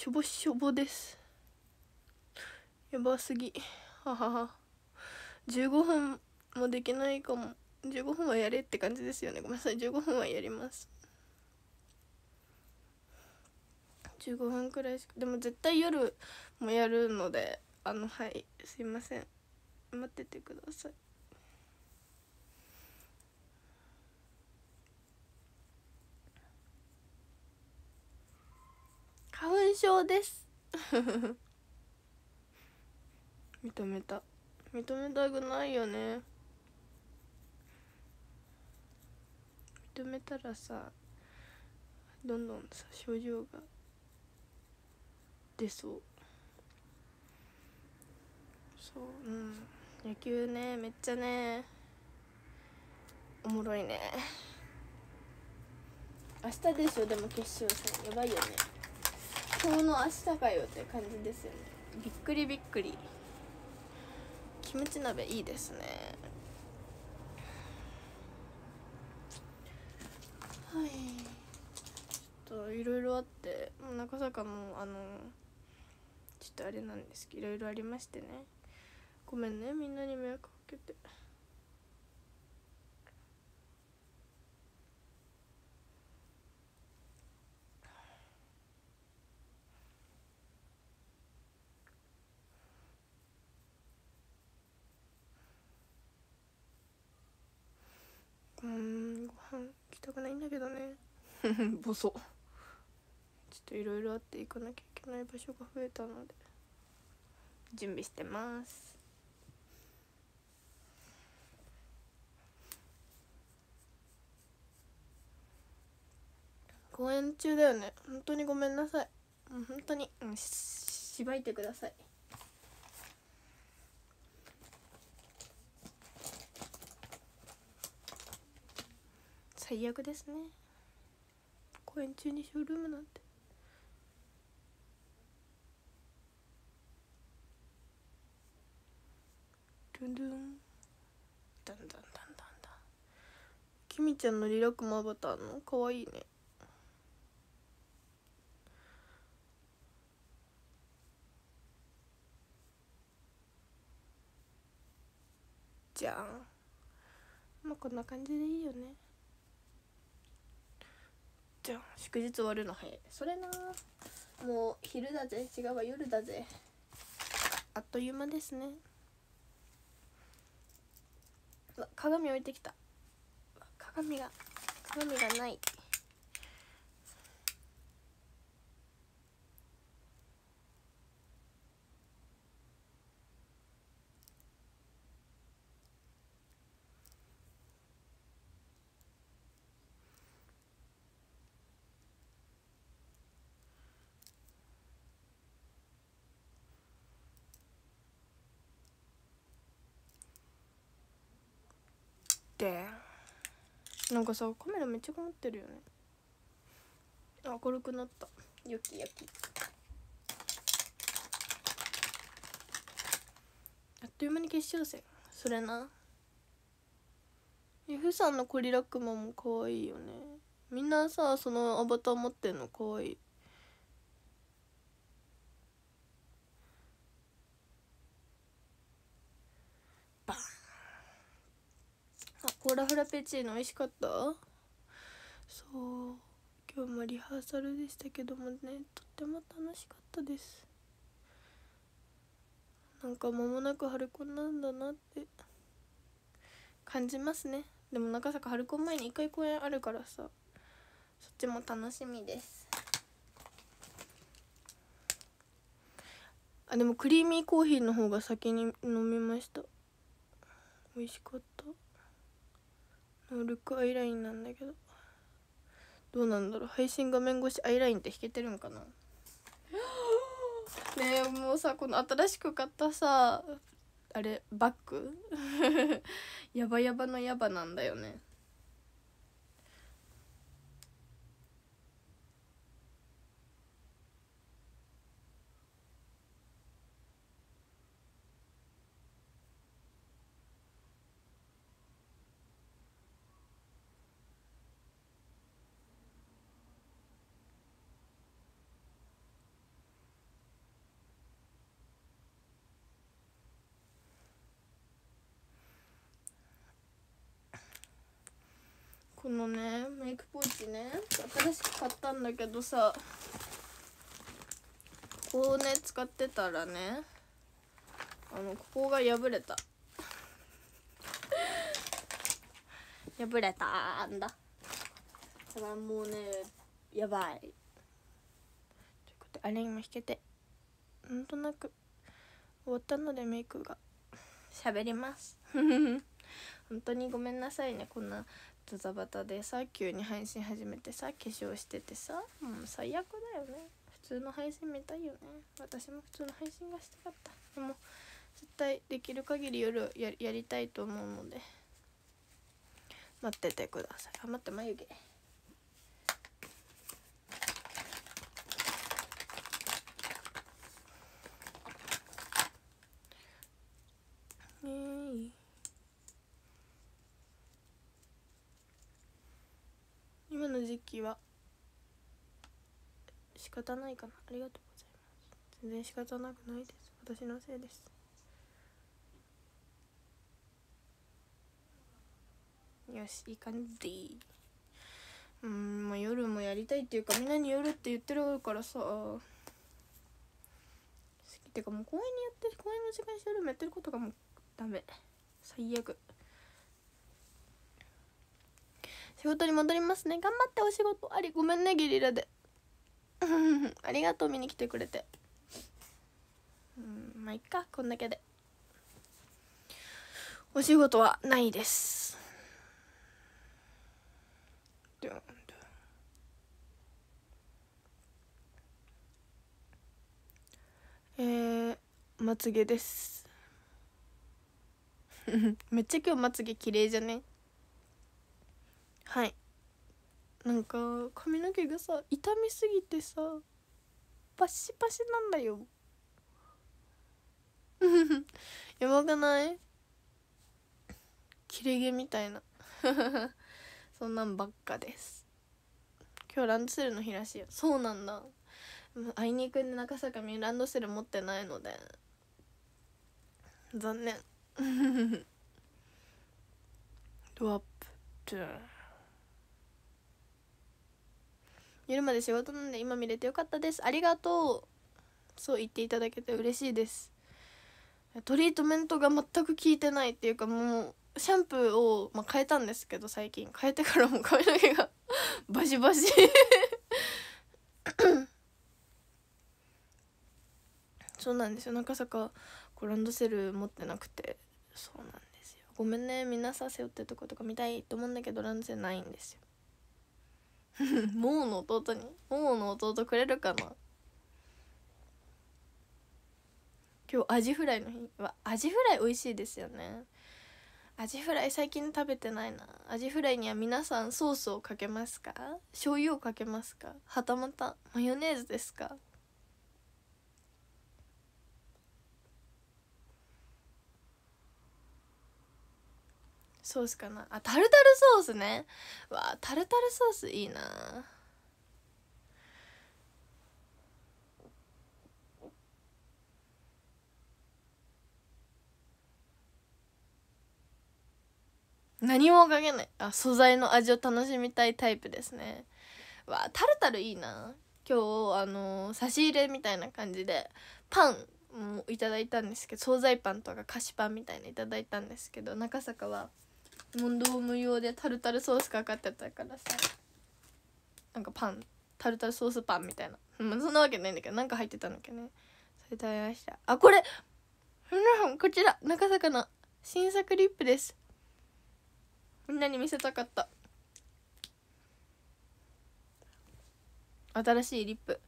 しょぼしょぼですやばすぎははは15分もできないかも15分はやれって感じですよねごめんなさい15分はやります15分くらいしかでも絶対夜もやるのであのはいすいません待っててください花粉症です 認めた認めたくないよね認めたらさどんどんさ症状が出そうそううん野球ねめっちゃねおもろいね明日でしょでも決勝戦やばいよね今日の明日かよって感じですよねびっくりびっくりキムチ鍋いいですねはいちょっといろいろあってもう中坂もあのちょっとあれなんですけどいろいろありましてねごめんねみんなに迷惑かけて。たくないんだけどね ボソちょっといろいろあって行かなきゃいけない場所が増えたので準備してます公演中だよね本当にごめんなさい本当にししばいてください最悪ですね公演中にショールームなんてドゥンドゥンダンダンダンダンダンきみちゃんのリラックマバターのかわいいねじゃんまあこんな感じでいいよねじゃあ祝日終わるの早いそれなもう昼だぜ違うわ夜だぜあっという間ですね鏡置いてきた鏡が鏡がないってなんかさカメラめっちゃ困ってるよね明るくなったよきよきあっという間に決勝戦それな F さんのコリラクマも可愛いよねみんなさそのアバター持ってんの可愛いコラフラペチーノ美味しかったそう今日もリハーサルでしたけどもねとっても楽しかったですなんか間もなく春子なんだなって感じますねでも中坂春子前に1回公演あるからさそっちも楽しみですあでもクリーミーコーヒーの方が先に飲みました美味しかったルックアイラインなんだけどどうなんだろう配信画面越しアイラインって引けてるんかなねえもうさこの新しく買ったさあれバッグ やばやばのやばなんだよねのねメイクポーチね新しく買ったんだけどさこうね使ってたらねあのここが破れた 破れたんだだからもうねやばいということであれにも引けてなんとなく終わったのでメイクが喋ります 本当にごめんなさいねこんなドタバタでさ急に配信始めてさ化粧しててさもう最悪だよね普通の配信見たいよね私も普通の配信がしたかったでも絶対できる限り夜やりたいと思うので待っててくださいあ待って眉毛きは仕方ないかなありがとうございます全然仕方なくないです私のせいですよしいい感じうんまあ夜もやりたいっていうかみんなに夜って言ってるからさ好きってかもう公園にやって公園の時間にしてもやってることがもうダメ最悪仕事に戻りますね頑張ってお仕事ありごめんねゲリラで ありがとう見に来てくれてうんまあいっかこんだけでお仕事はないですえー、まつげです めっちゃ今日まつげ綺麗じゃねはいなんか髪の毛がさ痛みすぎてさパシパシなんだよ やばくない切れ毛みたいな そんなんばっかです今日ランドセルの日らしいよそうなんだあいにくで中坂みランドセル持ってないので残念ドアップトゥー夜まで仕事なんで今見れてよかったですありがとうそう言っていただけて嬉しいですトリートメントが全く効いてないっていうかもうシャンプーを、まあ、変えたんですけど最近変えてからも髪の毛が バシバシ そうなんですよ中坂こうランドセル持ってなくてそうなんですよごめんねさんなさ背負ってるとことか見たいと思うんだけどランドセルないんですよ もうの弟にもの弟くれるかな今日アジフライの日はアジフライ美味しいですよねアジフライ最近食べてないなアジフライには皆さんソースをかけますか醤油をかけますかはたまたマヨネーズですかソースかなあタルタルソースねわタルタルソースいいな何もかけないあ素材の味を楽しみたいタイプですねわタルタルいいな今日あのー、差し入れみたいな感じでパンもいただいたんですけど惣菜パンとか菓子パンみたいないただいたんですけど中坂は問答無用でタルタルソースかかってたからさなんかパンタルタルソースパンみたいな、まあ、そんなわけないんだけどなんか入ってたんだけどねそれ食べましたあこれこちら中坂の新作リップですみんなに見せたかった新しいリップ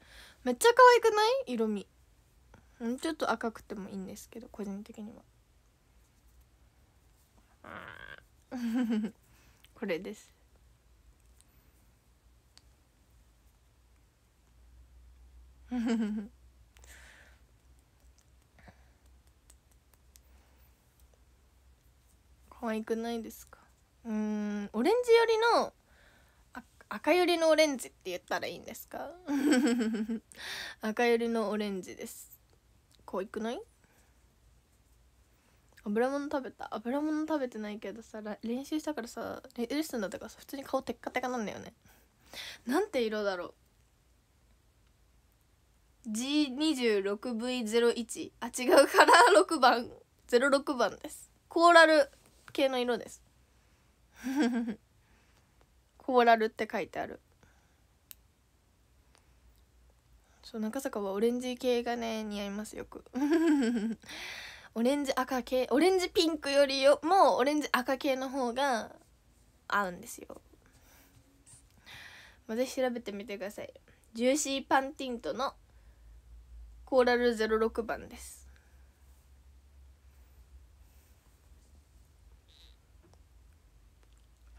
めっちゃ可愛くない色味ちょっと赤くてもいいんですけど個人的には これです可愛くないですかうんオレンジ寄りの赤寄りのオレンジって言ったらいいんですか 赤寄りのオレンジです可愛くない油物食べた油物食べてないけどさ練習したからさレッスンだったからさ普通に顔テッカテカなんだよねなんて色だろう G26V01 あ違うカラー6番06番ですコーラル系の色です コーラルって書いてあるそう中坂はオレンジ系がね似合いますよくオレンジ赤系オレンジピンクよりよもオレンジ赤系の方が合うんですよぜひ調べてみてくださいジューシーパンティントのコーラル06番です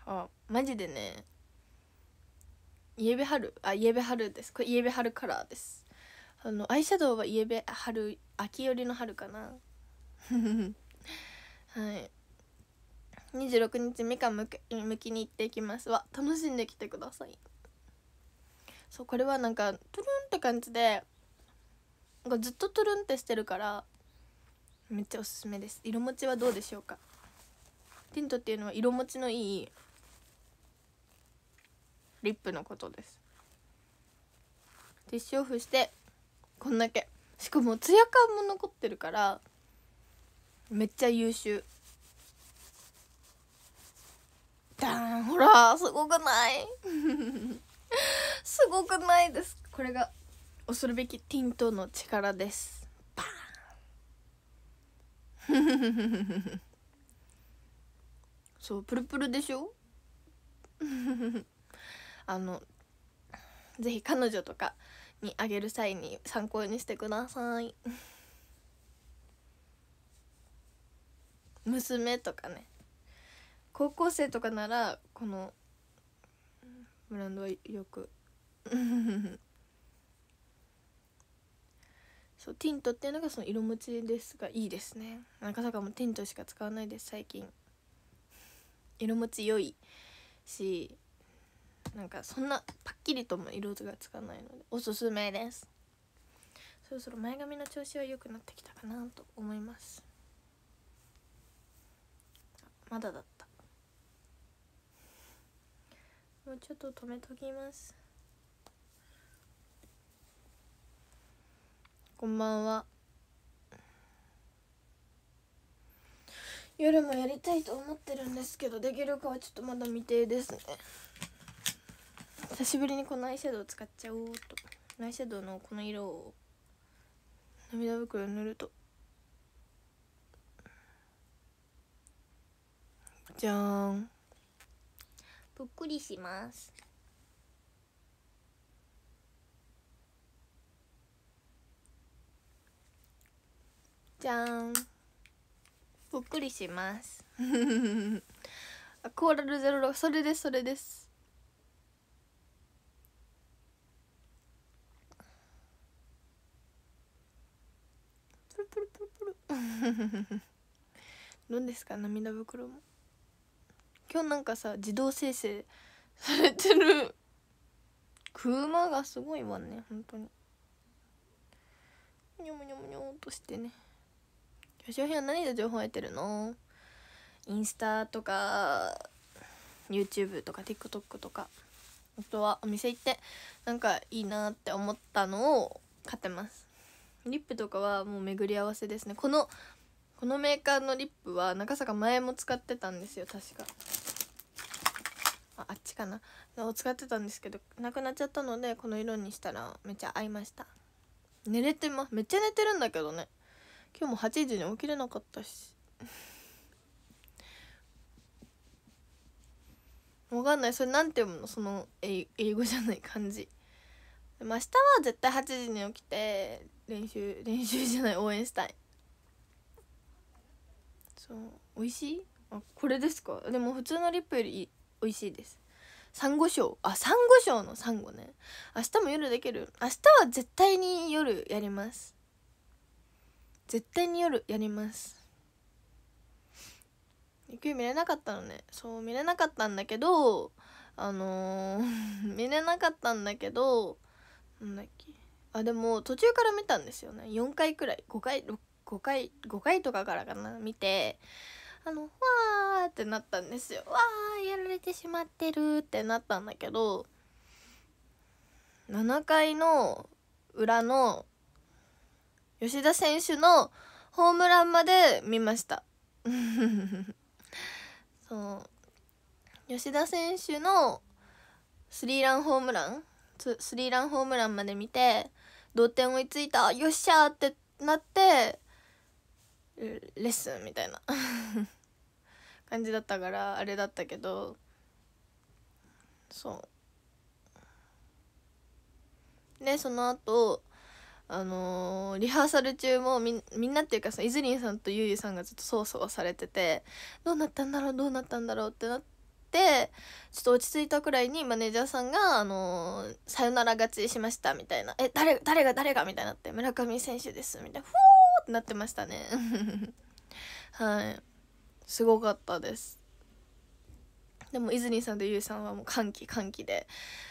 あマジでねイエベ春あイエベ春ですこれイエベ春カラーですあのアイシャドウはイエベ春秋寄りの春かな はい26日みかんむきむきに行っていきますわ楽しんできてくださいそうこれはなんかトゥルンって感じでなんかずっとトゥルンってしてるからめっちゃおすすめです色持ちはどうでしょうかティントっていうのは色持ちのいいリップのことですティッシュオフしてこんだけしかもツヤ感も残ってるからめっちゃ優秀ダンほらすごくないすごくないですこれが恐るべきティントの力ですバーン そうプルプルでしょ あのぜひ彼女とかにあげる際に参考にしてください娘とかね高校生とかならこのブランドはよく そうティントっていうのがその色持ちですがいいですね赤坂もティントしか使わないです最近色持ち良いしなんかそんなパッキリとも色づがつかないのでおすすめですそろそろ前髪の調子は良くなってきたかなと思いますまだだったもうちょっと止めときますこんばんは夜もやりたいと思ってるんですけどできるかはちょっとまだ未定ですね久しぶりにこのアイシャドウ使っちゃおうとアイシャドウのこの色を涙袋塗るとじゃーんぷっくりしますじゃーんぷっくりします あコーラルゼロロそれですそれですプルプルプルプル どうですか涙袋も今日なんかさ自動生成 されてる車がすごいわね本当ににょむにょむにょっとしてね吉尾品は何で情報を得てるのインスタとか YouTube とか TikTok とかあとはお店行ってなんかいいなって思ったのを買ってますリップとかはもう巡り合わせですねこのこのメーカーのリップは中坂前も使ってたんですよ確かああっちかなを使ってたんですけどなくなっちゃったのでこの色にしたらめっちゃ合いました寝れてますめっちゃ寝てるんだけどね今日も8時に起きれなかったし わかんないそれなんていうのその英語じゃない感じでも明日は絶対8時に起きて練習 練習じゃない応援したいそう美味しいあこれですかでも普通のリップより美味しいですサンゴ礁あサンゴ礁のサンゴね明日も夜できる明日は絶対に夜やります絶対に夜やります今日見れなかったのねそう見れなかったんだけどあのー、見れなかったんだけど なんだっけあでも途中から見たんですよね4回くらい5回6 5回5回とかからかな見てあのわーってなったんですよわーやられてしまってるってなったんだけど7回の裏の吉田選手のホームランまで見ました そう吉田選手のスリーランホームランスリーランホームランまで見て同点追いついたよっしゃーってなってレッスンみたいな 感じだったからあれだったけどそうでその後あのー、リハーサル中もみんなっていうかさイズリンさんとゆいさんがずっとそわそわされててどうなったんだろうどうなったんだろうってなってちょっと落ち着いたくらいにマネージャーさんが「あのー、さよなら勝ちしました」みたいな「え誰誰が誰が」みたいになって「村上選手です」みたいな「ふーなってましたね はいすごかったですでも泉さんとゆうさんはもう歓喜歓喜で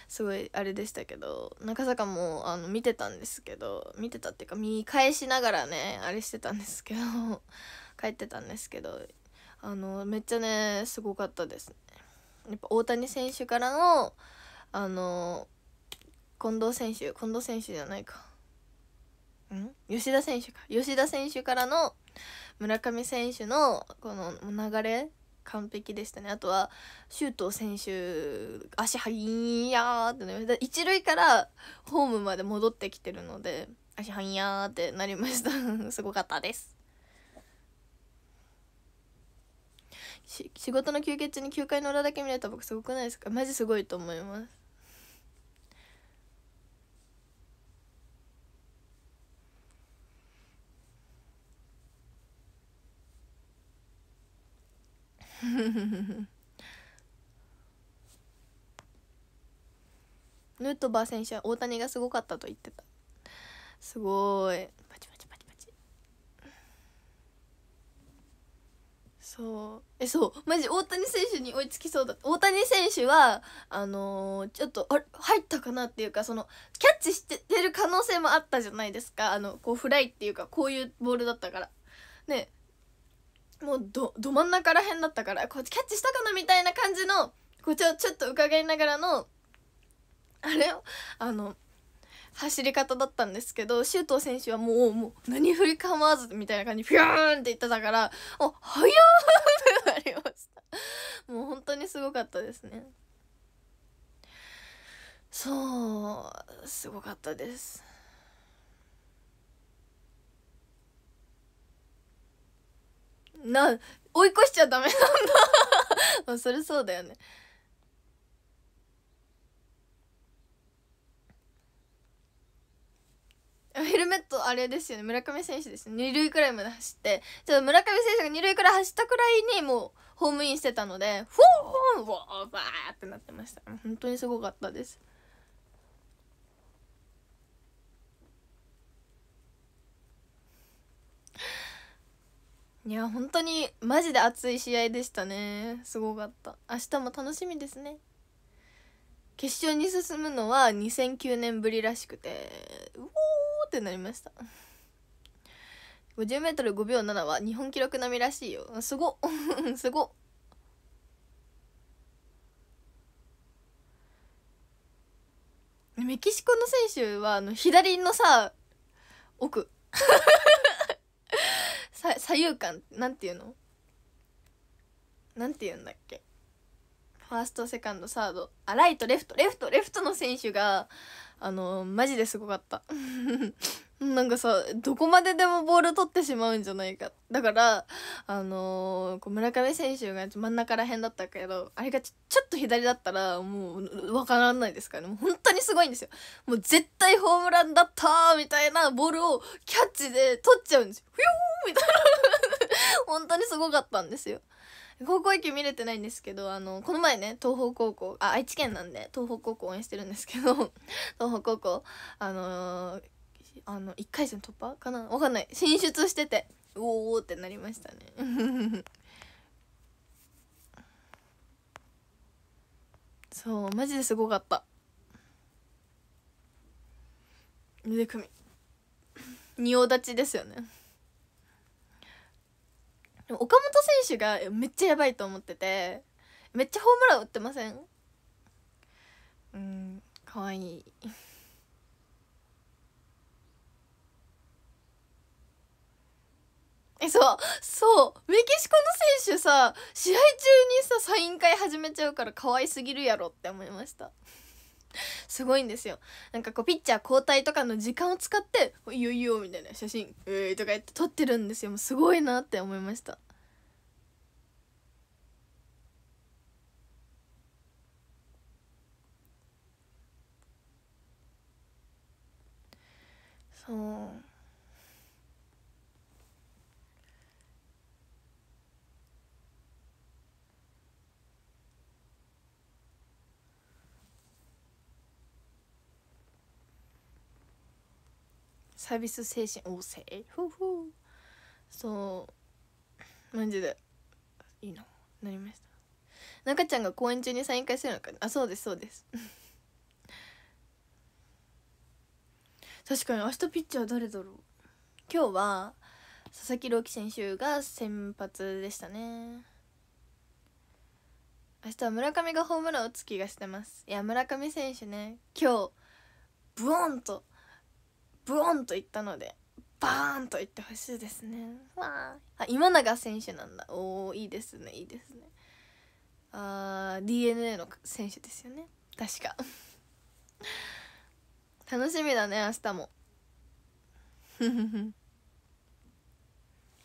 すごいあれでしたけど中坂もあの見てたんですけど見てたっていうか見返しながらねあれしてたんですけど 帰ってたんですけどあのめっちゃねすごかったですねやっぱ大谷選手からのあの近藤選手近藤選手じゃないかん吉田選手か吉田選手からの村上選手のこの流れ完璧でしたねあとは周東選手足はいやーってなりました一塁からホームまで戻ってきてるので足はいやーってなりました すごかったです仕事の休憩中に9回の裏だけ見れた僕すごくないですかマジすごいと思いますヌートバー選手は大谷がすごかったと言ってたすごいパチパチパチパチそうえそうマジ大谷選手に追いつきそうだ大谷選手はあのー、ちょっとあれ入ったかなっていうかそのキャッチしてる可能性もあったじゃないですかあのこうフライっていうかこういうボールだったからねもうどど真ん中らへんだったからこうキャッチしたかなみたいな感じのこうちょちょっと伺いながらのあれあの走り方だったんですけど周東選手はもうもう何振り構わずみたいな感じピューンっていってたからあ早っってなりましたもう本当にすごかったですねそうすごかったですな追い越しちゃダメなんだ それそうだよねヘルメットあれですよね村上選手です二塁くらいまで走ってちょっと村上選手が二塁くらい走ったくらいにもうホームインしてたのでフォーフォーフォーバーってなってました本当にすごかったですいや本当にマジで熱い試合でしたねすごかった明日も楽しみですね決勝に進むのは2009年ぶりらしくてうおってなりました 50m5 秒7は日本記録並みらしいよすご すごメキシコの選手はあの左のさ奥 左右感なんていうのなんていうんだっけファーストセカンドサードあライトレフトレフトレフトの選手があのマジですごかった なんかさどこまででもボール取ってしまうんじゃないかだからあのー、こう村上選手が真ん中らへんだったけどあれがちょっと左だったらもう分からないですからねもう本当にすごいんですよもう絶対ホームランだったみたいなボールをキャッチで取っちゃうんですよふよーみたいな本当にすごかったんですよ高校野球見れてないんですけどあのこの前ね東北高校あ愛知県なんで東北高校応援してるんですけど東北高校あのー、あの1回戦突破かなわかんない進出しててうおーってなりましたね そうマジですごかった腕組み仁王立ちですよね岡本選手がめっちゃやばいと思っててめっちゃホームラン打ってませんうんかわいいえそうそうメキシコの選手さ試合中にさサイン会始めちゃうから可愛すぎるやろって思いましたすごいんですよなんかこうピッチャー交代とかの時間を使って「いいよいよ」みたいな写真「えー」とかやって撮ってるんですよもうすごいなって思いましたそうサービス精神旺盛ふうふうそうマジでいいななりました中ちゃんが公演中にサイン会するのかあそうですそうです確かに明日ピッチャー誰だろう今日は佐々木朗希選手が先発でしたね明日は村上がホームランを打つ気がしてますいや村上選手ね今日ブーンとブオンと言ったのでバーンと言ってほしいですねわあ今永選手なんだおおいいですねいいですねあー DNA の選手ですよね確か 楽しみだね明日も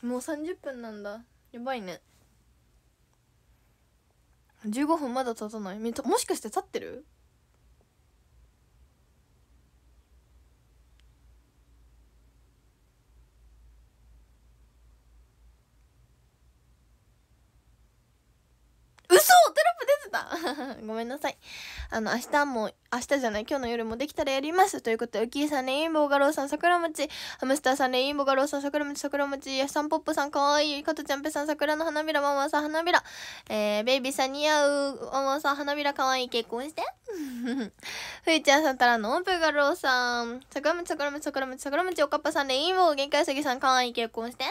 もう30分なんだやばいね15分まだ経たないもしかして経ってるごめんなさい。あの、明日も、明日じゃない、今日の夜もできたらやります。ということで、ウキーさん、レインボーガローさん、桜餅、ハムスターさん、レインボーガローさん、桜餅、桜餅、ヤシさん、ポップさん、かわいい、かとちゃんぺさん、桜の花びら、ママさん、花びら、えー、ベイビーさん、似合う、ママさん、花びら、かわいい、結婚して。ふいちゃんさんたらの、オープガローさん、桜餅、桜餅、桜餅、桜餅、おかっぱさん、レインボー、限界すぎさん、かわいい、結婚して。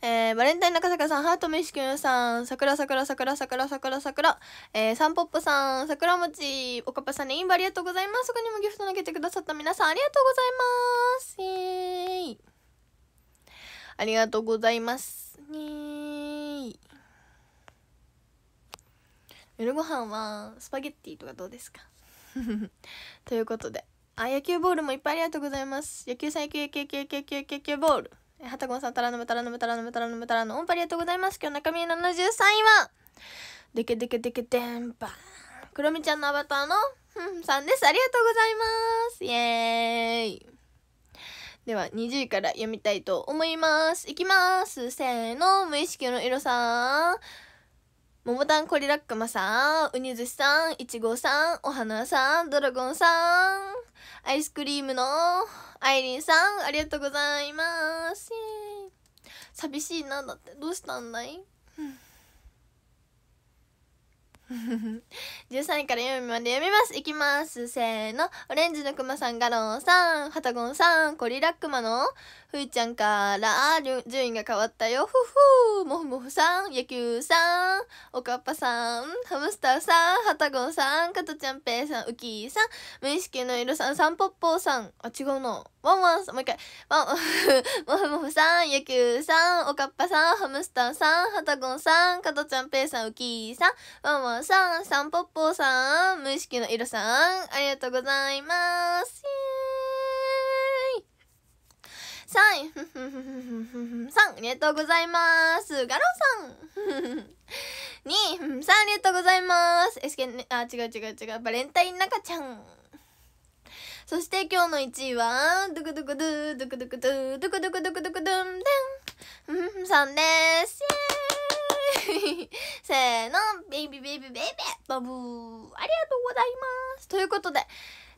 えー、バレンタイン中坂さん、ハートメシキュンさん、桜桜桜桜桜桜、えー、サンポップさん、桜餅、おかぱさん、ね、インバありがとうございます。そこにもギフト投げてくださった皆さん、ありがとうございます。イェーイ。ありがとうございます。イェーイ。夜ご飯はスパゲッティとかどうですか ということで。あ、野球ボールもいっぱいありがとうございます。野球さん、野球、野球、野球、野球、野球ボール。はたごんさん、たらのむたらのむたらのむたらのむたらのオンパありがとうございます。今日中身73位は、でけでけでけでんぱ。くろみちゃんのアバターの、ふんさんです。ありがとうございます。イエーイ。では、20位から読みたいと思います。いきます。せーの、無意識の色さん。桃タンコリラックマさん、ウニずしさん、イチゴさん、お花さん、ドラゴンさん、アイスクリームのアイリンさん、ありがとうございます。寂しいな、だって。どうしたんだい13 位から4位まで読みますいきますせーのオレンジのくまさんガロンさんハタゴンさんコリラックマのふいちゃんから順位が変わったよふふもふもふさん野球さんおかっぱさんハムスターさんハタゴンさんかとちゃんペイさんウキーさん無意識の色さんさんぽっぽーさんあ違うなワンワンさんもう一回ワンもふもふさん野球さんおかっぱさんハムスターさんハタゴンさんかとちゃんペイさんウキーさんワンワンさん、さんぽっぽさん、無意識の色さん、ありがとうございます。イエーイさん、ふふふふふさん、ありがとうございます。ガロンさん。に、さん、ありがとうございます。SK、ね、あ、違う違う違う、バレンタイン中ちゃん。そして今日の1位は、ドゥクドゥクドゥ、ドゥクドゥクドゥ、ドゥクドゥクドゥクドゥクドゥン、デン、さんです。イエーイ せーの、ベイビーベイビーベイビーバブーありがとうございます。ということで、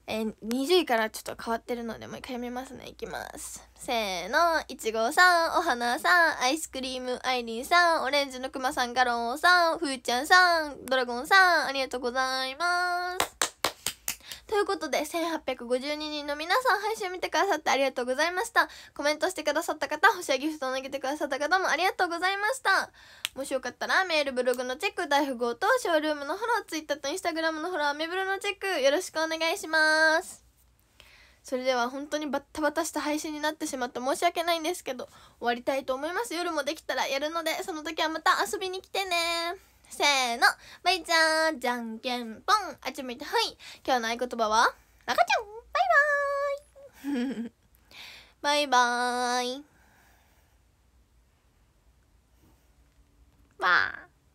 えー、20位からちょっと変わってるのでもう一回読みますねいきますせーのいちごさんお花さんアイスクリームアイリンさんオレンジのくまさんガロンさんふーちゃんさんドラゴンさんありがとうございますということで1852人の皆さん配信見てくださってありがとうございましたコメントしてくださった方星やギフトを投げてくださった方もありがとうございましたもしよかったらメールブログのチェック大富豪とショールームのフォローツイッターとインスタグラムのフォローアメブロのチェックよろしくお願いしますそれでは本当にバッタバタした配信になってしまって申し訳ないんですけど終わりたいと思います夜もできたらやるのでその時はまた遊びに来てねせーのまいちゃんじゃんけんぽんあっち向いてはい今日の合言葉は赤ちゃんバイバーイバイバーイバー